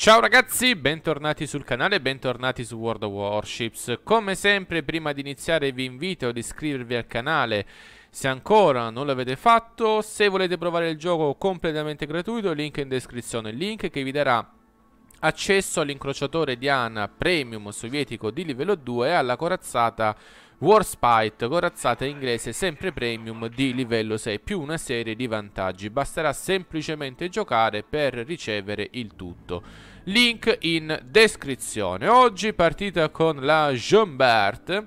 Ciao ragazzi, bentornati sul canale e bentornati su World of Warships Come sempre prima di iniziare vi invito ad iscrivervi al canale se ancora non l'avete fatto Se volete provare il gioco completamente gratuito, link in descrizione Il Link che vi darà accesso all'incrociatore Diana Premium sovietico di livello 2 e alla corazzata Warspite, corazzata inglese sempre premium di livello 6 più una serie di vantaggi, basterà semplicemente giocare per ricevere il tutto. Link in descrizione. Oggi partita con la Jean Jumbert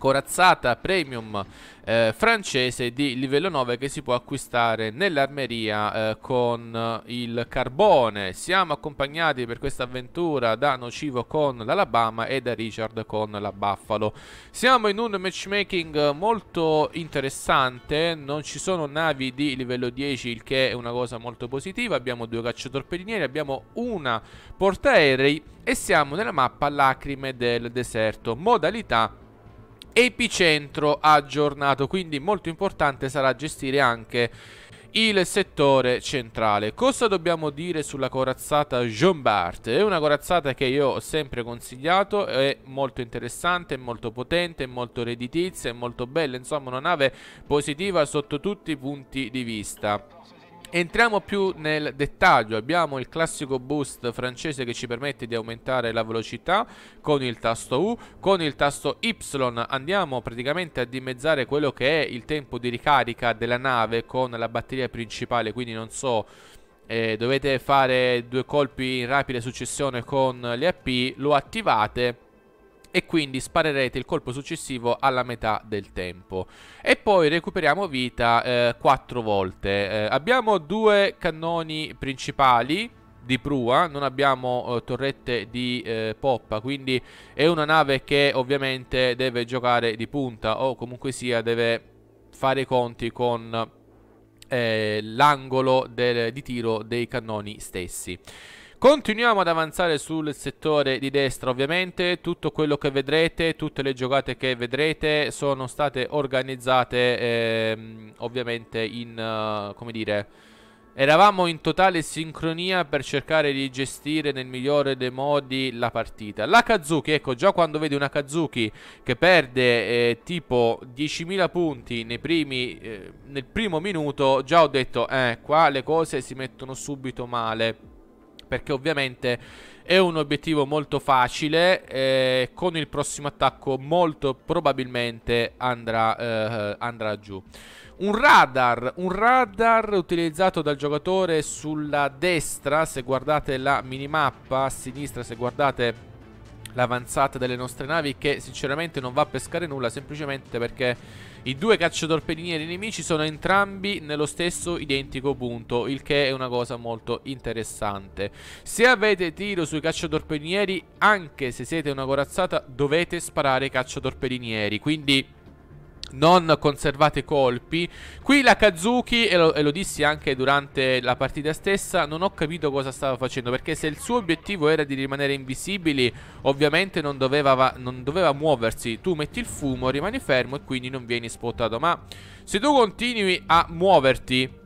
corazzata premium eh, francese di livello 9 che si può acquistare nell'armeria eh, con eh, il carbone. Siamo accompagnati per questa avventura da Nocivo con l'Alabama e da Richard con la Buffalo. Siamo in un matchmaking molto interessante, non ci sono navi di livello 10 il che è una cosa molto positiva, abbiamo due cacciatorpediniere, abbiamo una portaerei e siamo nella mappa Lacrime del deserto, modalità epicentro aggiornato, quindi molto importante sarà gestire anche il settore centrale. Cosa dobbiamo dire sulla corazzata Jean Bart? È una corazzata che io ho sempre consigliato, è molto interessante, è molto potente, è molto redditizia, è molto bella, insomma una nave positiva sotto tutti i punti di vista. Entriamo più nel dettaglio, abbiamo il classico boost francese che ci permette di aumentare la velocità con il tasto U, con il tasto Y andiamo praticamente a dimezzare quello che è il tempo di ricarica della nave con la batteria principale, quindi non so... Eh, dovete fare due colpi in rapida successione con le AP, lo attivate e quindi sparerete il colpo successivo alla metà del tempo e poi recuperiamo vita eh, 4 volte eh, abbiamo due cannoni principali di prua, non abbiamo eh, torrette di eh, poppa, quindi è una nave che ovviamente deve giocare di punta o comunque sia deve fare i conti con eh, l'angolo di tiro dei cannoni stessi. Continuiamo ad avanzare sul settore di destra ovviamente, tutto quello che vedrete, tutte le giocate che vedrete sono state organizzate ehm, ovviamente in, uh, come dire, eravamo in totale sincronia per cercare di gestire nel migliore dei modi la partita. La Kazuki, ecco già quando vedi una Kazuki che perde eh, tipo 10.000 punti primi, eh, nel primo minuto, già ho detto eh qua le cose si mettono subito male perché ovviamente è un obiettivo molto facile eh, con il prossimo attacco molto probabilmente andrà, eh, andrà giù. Un radar, un radar utilizzato dal giocatore sulla destra, se guardate la minimappa, a sinistra se guardate l'avanzata delle nostre navi che sinceramente non va a pescare nulla semplicemente perché i due cacciatorpedinieri nemici sono entrambi nello stesso identico punto il che è una cosa molto interessante se avete tiro sui cacciatorpedinieri anche se siete una corazzata dovete sparare ai cacciatorpedinieri quindi non conservate colpi. Qui la Kazuki, e lo, e lo, dissi anche durante la partita stessa, non ho capito cosa stava facendo, perché se il suo obiettivo era di rimanere invisibili, ovviamente non doveva, non doveva muoversi. Tu metti il fumo, rimani fermo e quindi non vieni spottato. Ma se tu continui a muoverti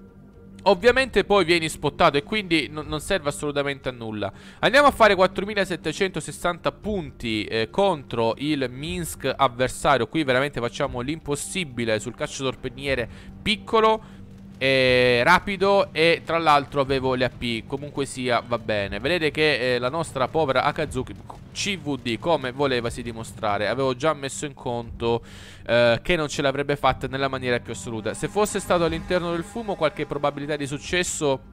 Ovviamente poi vieni spottato e quindi non serve assolutamente a nulla Andiamo a fare 4760 punti eh, contro il Minsk avversario Qui veramente facciamo l'impossibile sul cacciatorpediniere piccolo eh, rapido e tra l'altro avevo le AP, comunque sia va bene. Vedete che eh, la nostra povera Akazuki CVD come voleva si dimostrare, avevo già messo in conto eh, che non ce l'avrebbe fatta nella maniera più assoluta. Se fosse stato all'interno del fumo qualche probabilità di successo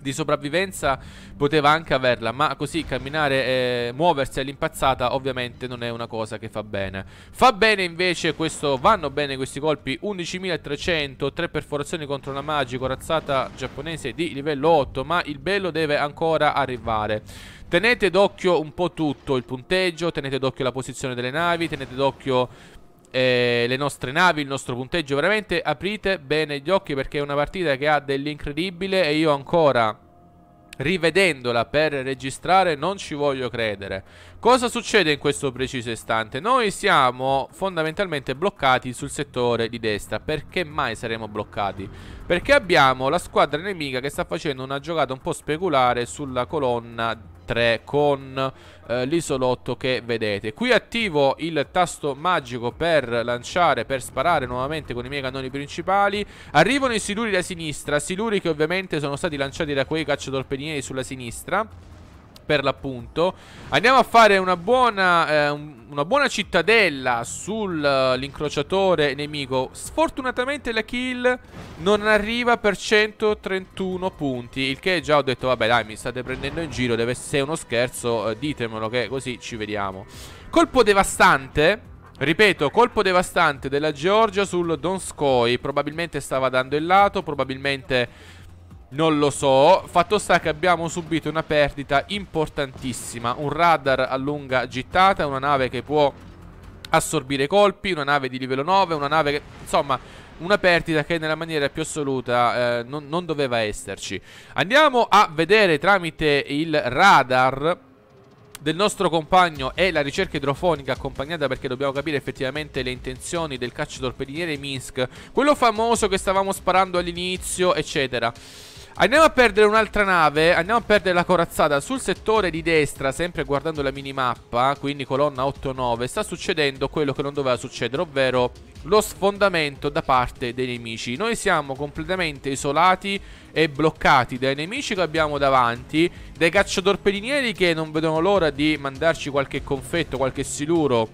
di sopravvivenza poteva anche averla, ma così camminare e muoversi all'impazzata ovviamente non è una cosa che fa bene. Fa bene invece questo, vanno bene questi colpi, 11.300, tre perforazioni contro una magica, razzata giapponese di livello 8, ma il bello deve ancora arrivare. Tenete d'occhio un po' tutto, il punteggio, tenete d'occhio la posizione delle navi, tenete d'occhio eh, le nostre navi, il nostro punteggio. Veramente aprite bene gli occhi perché è una partita che ha dell'incredibile e io ancora... Rivedendola per registrare non ci voglio credere Cosa succede in questo preciso istante? Noi siamo fondamentalmente bloccati sul settore di destra Perché mai saremo bloccati? Perché abbiamo la squadra nemica che sta facendo una giocata un po' speculare sulla colonna di 3 con eh, l'isolotto che vedete Qui attivo il tasto magico per lanciare, per sparare nuovamente con i miei cannoni principali Arrivano i siluri da sinistra, siluri che ovviamente sono stati lanciati da quei cacciatorpedinieri sulla sinistra per l'appunto Andiamo a fare una buona, eh, una buona cittadella sull'incrociatore eh, uh, nemico Sfortunatamente la kill non arriva per 131 punti Il che già ho detto vabbè dai mi state prendendo in giro Deve essere uno scherzo eh, ditemelo che così ci vediamo Colpo devastante Ripeto, colpo devastante della Georgia sul Donskoi Probabilmente stava dando il lato Probabilmente non lo so Fatto sta che abbiamo subito una perdita importantissima Un radar a lunga gittata Una nave che può assorbire colpi Una nave di livello 9 Una nave che... Insomma una perdita che nella maniera più assoluta eh, non, non doveva esserci Andiamo a vedere tramite il radar del nostro compagno e la ricerca idrofonica accompagnata perché dobbiamo capire effettivamente le intenzioni del cacciatorpediniere Minsk quello famoso che stavamo sparando all'inizio eccetera Andiamo a perdere un'altra nave Andiamo a perdere la corazzata Sul settore di destra Sempre guardando la minimappa Quindi colonna 8-9 Sta succedendo quello che non doveva succedere Ovvero lo sfondamento da parte dei nemici Noi siamo completamente isolati e bloccati dai nemici che abbiamo davanti Dai cacciatorpedinieri che non vedono l'ora di mandarci qualche confetto, qualche siluro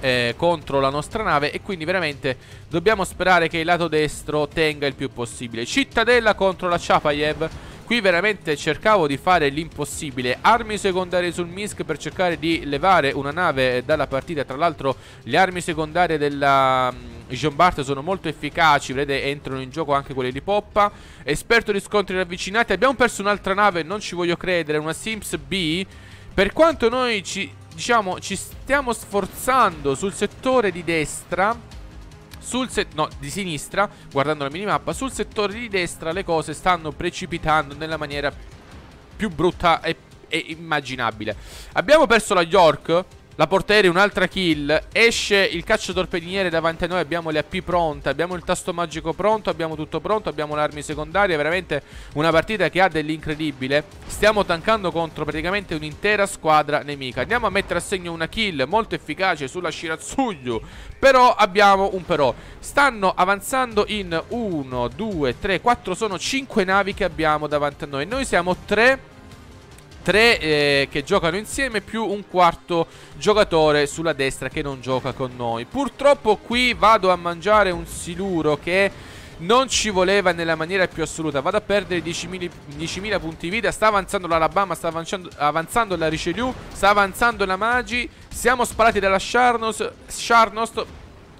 eh, contro la nostra nave e quindi veramente dobbiamo sperare che il lato destro tenga il più possibile. Cittadella contro la Chapayev. Qui veramente cercavo di fare l'impossibile Armi secondarie sul MISC per cercare di levare una nave dalla partita Tra l'altro le armi secondarie della mm, John Bart sono molto efficaci Vedete entrano in gioco anche quelle di Poppa Esperto di scontri ravvicinati Abbiamo perso un'altra nave, non ci voglio credere Una Sims B Per quanto noi ci diciamo, ci stiamo sforzando sul settore di destra sul se- no, di sinistra, guardando la minimappa, sul settore di destra le cose stanno precipitando nella maniera più brutta e, e immaginabile. Abbiamo perso la York, la portiere, un'altra kill. Esce il calcio torpediniere davanti a noi. Abbiamo le AP pronte. Abbiamo il tasto magico pronto. Abbiamo tutto pronto. Abbiamo le armi secondarie. Veramente una partita che ha dell'incredibile. Stiamo tankando contro praticamente un'intera squadra nemica. Andiamo a mettere a segno una kill molto efficace sulla Shirazugyu. Però abbiamo un però. Stanno avanzando in 1, 2, 3, 4. Sono 5 navi che abbiamo davanti a noi. Noi siamo 3 tre eh, che giocano insieme più un quarto giocatore sulla destra che non gioca con noi. Purtroppo qui vado a mangiare un siluro che non ci voleva nella maniera più assoluta. Vado a perdere 10.000, 10 punti vita. Sta avanzando l'Alabama, sta avanzando, avanzando la Richelieu, sta avanzando la Magi. Siamo sparati dalla Sharnost. Sharnost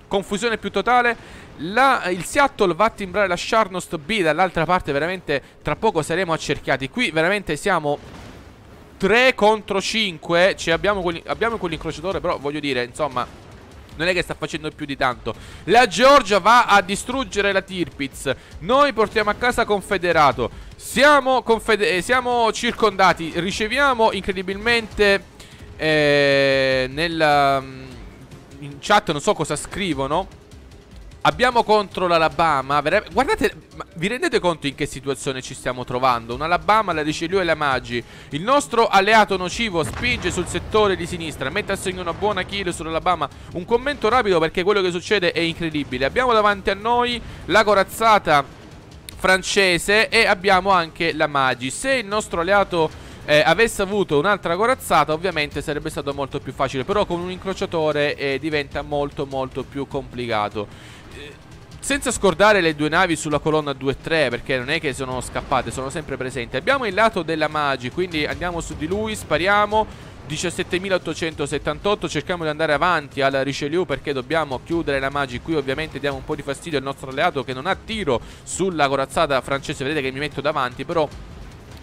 confusione più totale. La, il Seattle va a timbrare la Sharnost B dall'altra parte. Veramente tra poco saremo accerchiati. Qui veramente siamo 3 contro 5 cioè abbiamo, quelli, abbiamo quell'incrociatore Però voglio dire insomma non è che sta facendo più di tanto La Georgia va a distruggere la Tirpitz Noi portiamo a casa Confederato Siamo, confede eh, siamo circondati Riceviamo incredibilmente eh, nel, mm, In chat non so cosa scrivono Abbiamo contro l'Alabama Guardate, vi rendete conto in che situazione ci stiamo trovando? Un Alabama la dice lui e la Maggi Il nostro alleato nocivo spinge sul settore di sinistra Mette a segno una buona kill sull'Alabama Un commento rapido perché quello che succede è incredibile Abbiamo davanti a noi la corazzata francese E abbiamo anche la Maggi Se il nostro alleato... Eh, avesse avuto un'altra corazzata ovviamente sarebbe stato molto più facile però con un incrociatore eh, diventa molto molto più complicato senza scordare le due navi sulla colonna 2-3 perché non è che sono scappate, sono sempre presenti. Abbiamo il lato della Magi, quindi andiamo su di lui, spariamo. 17.878, cerchiamo di andare avanti alla Richelieu perché dobbiamo chiudere la Magi. Qui ovviamente diamo un po' di fastidio al nostro alleato che non ha tiro sulla corazzata francese, vedete che mi metto davanti, però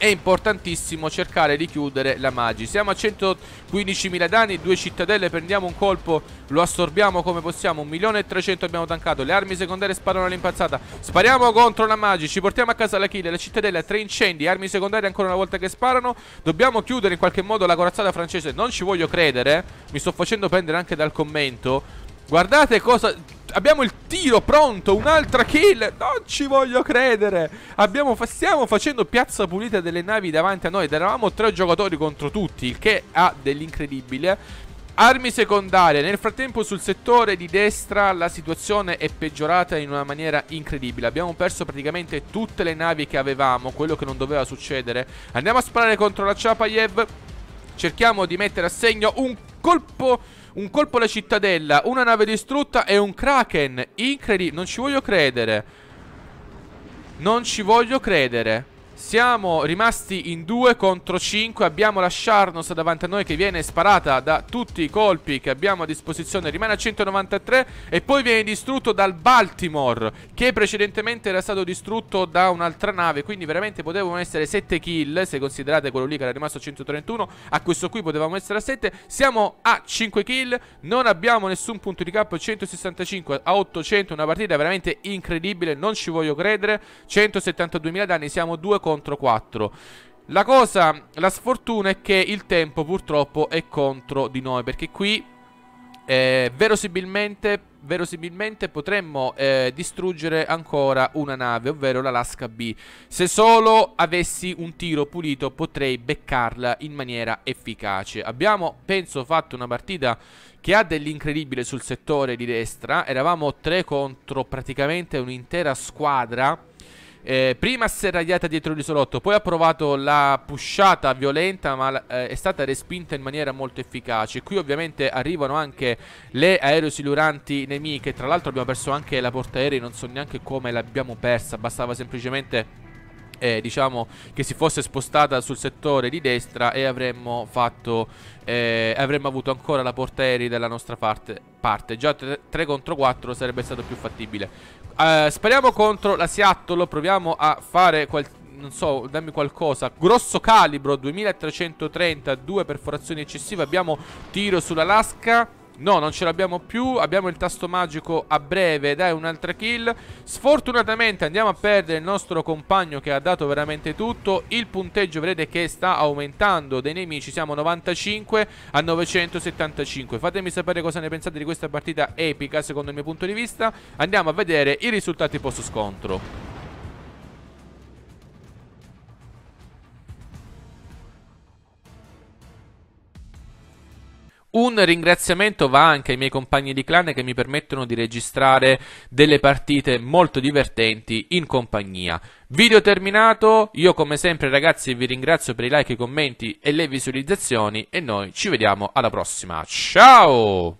è importantissimo cercare di chiudere la Magi. Siamo a 115.000 danni, due cittadelle, prendiamo un colpo, lo assorbiamo come possiamo, 1.300.000 abbiamo tankato, le armi secondarie sparano all'impazzata, spariamo contro la Magi, ci portiamo a casa la kill, la cittadella, tre incendi, armi secondarie ancora una volta che sparano, dobbiamo chiudere in qualche modo la corazzata francese, non ci voglio credere, mi sto facendo prendere anche dal commento, Guardate cosa abbiamo il tiro pronto, un'altra kill. Non ci voglio credere. Abbiamo, stiamo facendo piazza pulita delle navi davanti a noi. Ed eravamo tre giocatori contro tutti, il che ha dell'incredibile. Armi secondarie, nel frattempo sul settore di destra la situazione è peggiorata in una maniera incredibile Abbiamo perso praticamente tutte le navi che avevamo, quello che non doveva succedere Andiamo a sparare contro la Chapayev Cerchiamo di mettere a segno un colpo un colpo alla cittadella, una nave distrutta e un kraken Incredibile, non ci voglio credere Non ci voglio credere siamo rimasti in 2 contro 5 Abbiamo la Sharnos davanti a noi che viene sparata da tutti i colpi che abbiamo a disposizione Rimane a 193 e poi viene distrutto dal Baltimore Che precedentemente era stato distrutto da un'altra nave Quindi veramente potevano essere 7 kill Se considerate quello lì che era rimasto a 131 A questo qui potevamo essere a 7 Siamo a 5 kill Non abbiamo nessun punto di capo 165 a 800 Una partita veramente incredibile Non ci voglio credere 172.000 danni Siamo 2 contro contro 4 la cosa, la sfortuna è che il tempo purtroppo è contro di noi Perché qui eh, verosimilmente, verosimilmente, potremmo eh, distruggere ancora una nave, ovvero l'Alaska B. Se solo avessi un tiro pulito potrei beccarla in maniera efficace. Abbiamo, penso, fatto una partita che ha dell'incredibile sul settore di destra. Eravamo 3 contro praticamente un'intera squadra eh, prima si è radiata dietro l'isolotto, poi ha provato la pushata violenta, ma eh, è stata respinta in maniera molto efficace. Qui ovviamente arrivano anche le aerosiluranti nemiche. Tra l'altro abbiamo perso anche la portaerei, non so neanche come l'abbiamo persa, bastava semplicemente eh, diciamo che si fosse spostata sul settore di destra e avremmo fatto eh, avremmo avuto ancora la portaerei dalla nostra parte parte. Già 3 contro 4 sarebbe stato più fattibile. Uh, speriamo contro la Seattle. Proviamo a fare non so, dammi qualcosa Grosso calibro, 2330 Due perforazioni eccessive Abbiamo tiro sull'Alaska No, non ce l'abbiamo più Abbiamo il tasto magico a breve Dai, un'altra kill Sfortunatamente andiamo a perdere il nostro compagno Che ha dato veramente tutto Il punteggio vedete che sta aumentando Dei nemici siamo 95 a 975 Fatemi sapere cosa ne pensate di questa partita epica Secondo il mio punto di vista Andiamo a vedere i risultati post scontro Un ringraziamento va anche ai miei compagni di clan che mi permettono di registrare delle partite molto divertenti in compagnia. Video terminato, io come sempre ragazzi vi ringrazio per i like, i commenti e le visualizzazioni e noi ci vediamo alla prossima. Ciao!